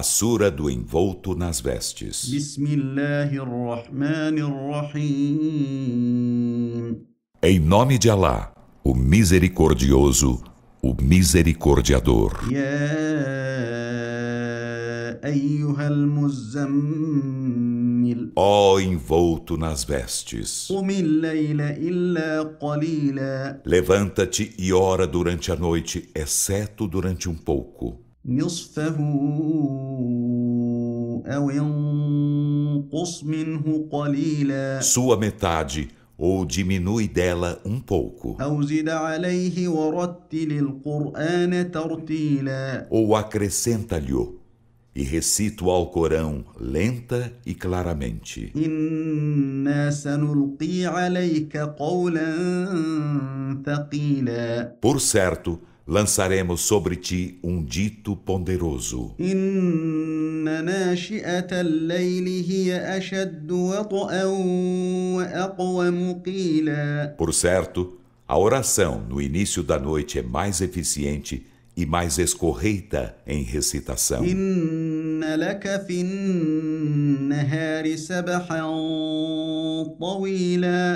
A Sura do Envolto nas Vestes. Em nome de Alá, o Misericordioso, o Misericordiador. Ó oh, envolto nas vestes. Levanta-te e ora durante a noite, exceto durante um pouco. نصفه أو انقص منه قليلا Sua metade ou diminui dela um pouco. أو زد عليه ورتل القرآن ترتيلا Ou acrescenta-lhe e recito ao Corão lenta e claramente. Por certo, lançaremos sobre ti um dito ponderoso. Por certo, a oração no início da noite é mais eficiente e mais escorreita em recitação.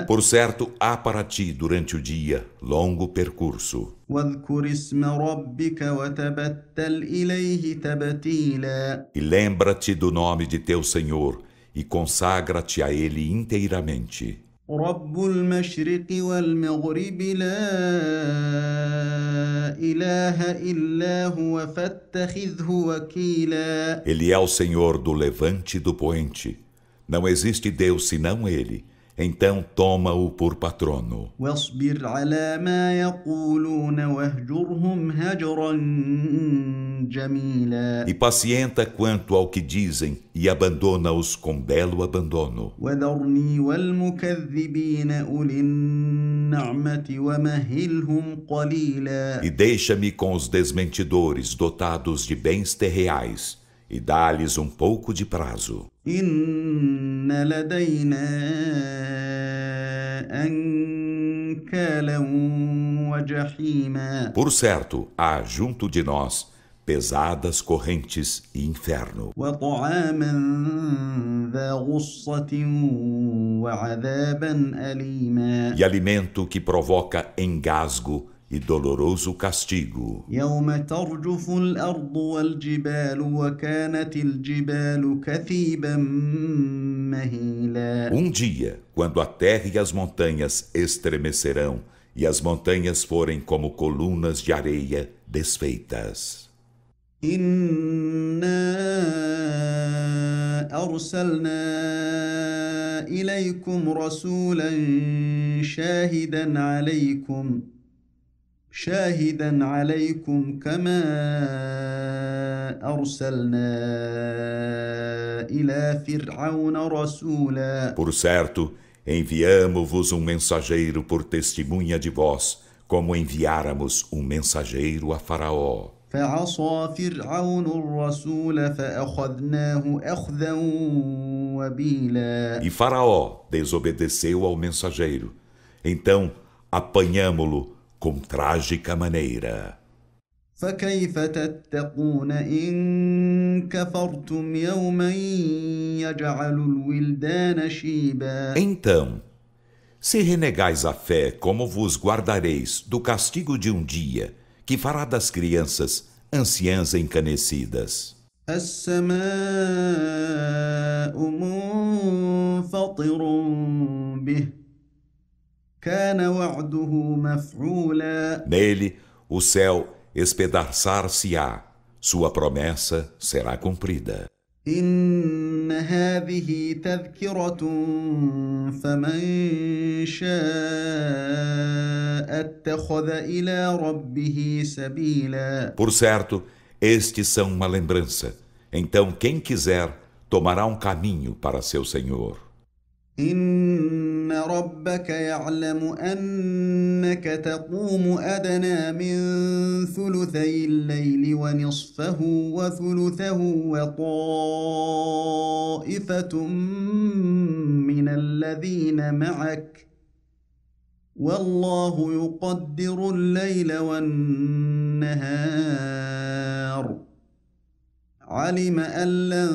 Por certo, há para ti durante o dia longo percurso. E lembra-te do nome de teu Senhor e consagra-te a Ele inteiramente. رب المشرق والمغرب لا ele é o Senhor do levante e do poente. Não existe Deus senão Ele. Então toma-o por patrono. E pacienta quanto ao que dizem e abandona-os com belo abandono. E deixa-me com os desmentidores dotados de bens terreais e dá-lhes um pouco de prazo. Por certo, há junto de nós pesadas correntes e inferno. E alimento que provoca engasgo e doloroso castigo. Um dia, quando a terra e as montanhas estremecerão, e as montanhas forem como colunas de areia desfeitas. إليكم رسولا شاهدا عليكم شاهدا عليكم كما أرسلنا إلى فرعون رسولا Por certo, enviamos-vos um mensageiro por testemunha de vós, como enviáramos um mensageiro a Faraó. فعصى فرعون الرسول فأخذناه أخذا وبيلا E Faraó desobedeceu ao mensageiro. Então, apanhamo-lo com trágica maneira. فكيف تتقون إن كفرتم يوما يجعل الولدان شيبا Então, se renegais a fé, como vos guardareis do castigo de um dia que fará das crianças anciãs encanecidas? السماء منفطر به Nele, o céu espedaçar-se-á, sua promessa será cumprida. Por certo, estes são uma lembrança. Então quem quiser tomará um caminho para seu Senhor. ربك يعلم أنك تقوم أدنى من ثلثي الليل ونصفه وثلثه وطائفة من الذين معك والله يقدر الليل والنهار علم أن لن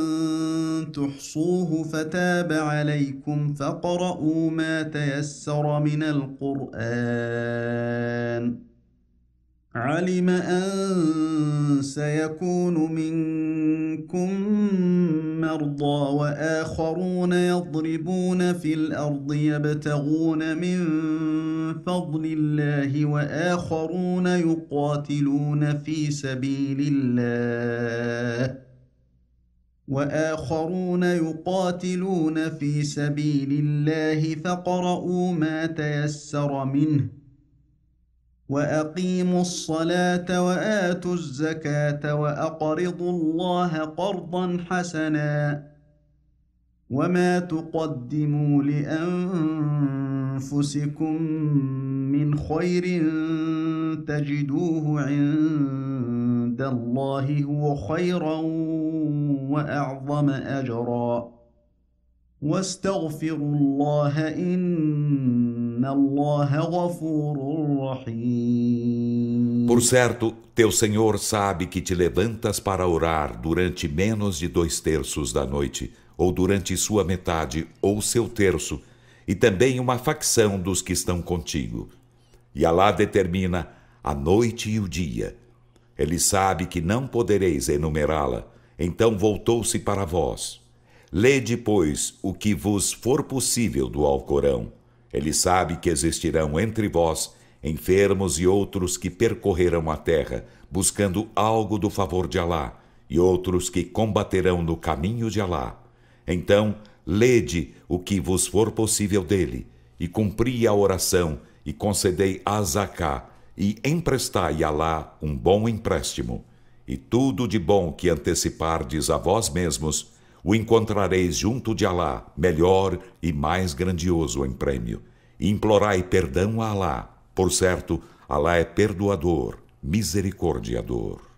تحصوه فتاب عليكم فاقرؤوا ما تيسر من القرآن علم أن سيكون منكم مرضى وآخرون يضربون في الأرض يبتغون من فضل الله وآخرون يقاتلون في سبيل الله واخرون يقاتلون في سبيل الله فقرؤوا ما تيسر منه واقيموا الصلاه واتوا الزكاه واقرضوا الله قرضا حسنا وما تقدموا لانفسكم من خير تجدوه عند Por certo, teu Senhor sabe que te levantas para orar durante menos de dois terços da noite, ou durante sua metade, ou seu terço, e também uma facção dos que estão contigo. E Alá determina a noite e o dia, ele sabe que não podereis enumerá-la. Então voltou-se para vós. Lede, pois, o que vos for possível do Alcorão. Ele sabe que existirão entre vós enfermos e outros que percorrerão a terra, buscando algo do favor de Alá, e outros que combaterão no caminho de Alá. Então, lede o que vos for possível dele, e cumpri a oração, e concedei a Zacá, e emprestai a Alá um bom empréstimo, e tudo de bom que antecipardes a vós mesmos, o encontrareis junto de Alá, melhor e mais grandioso em prêmio. E implorai perdão a Alá, por certo, Alá é perdoador, misericordiador.